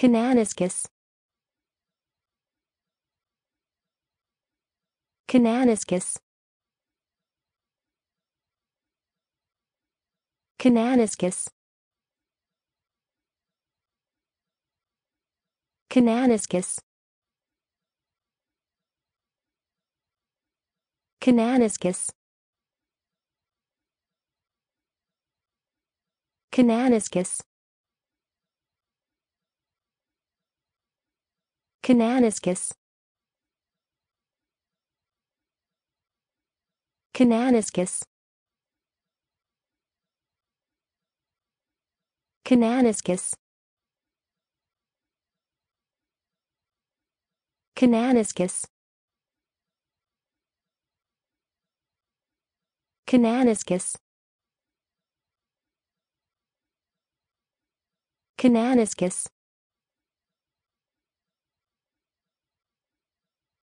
Cananiscus Cananiscus Cananiscus Cananiscus Cananiscus Cananiscus Cananiscus Cananiscus Cananiscus Cananiscus Cananiscus Cananiscus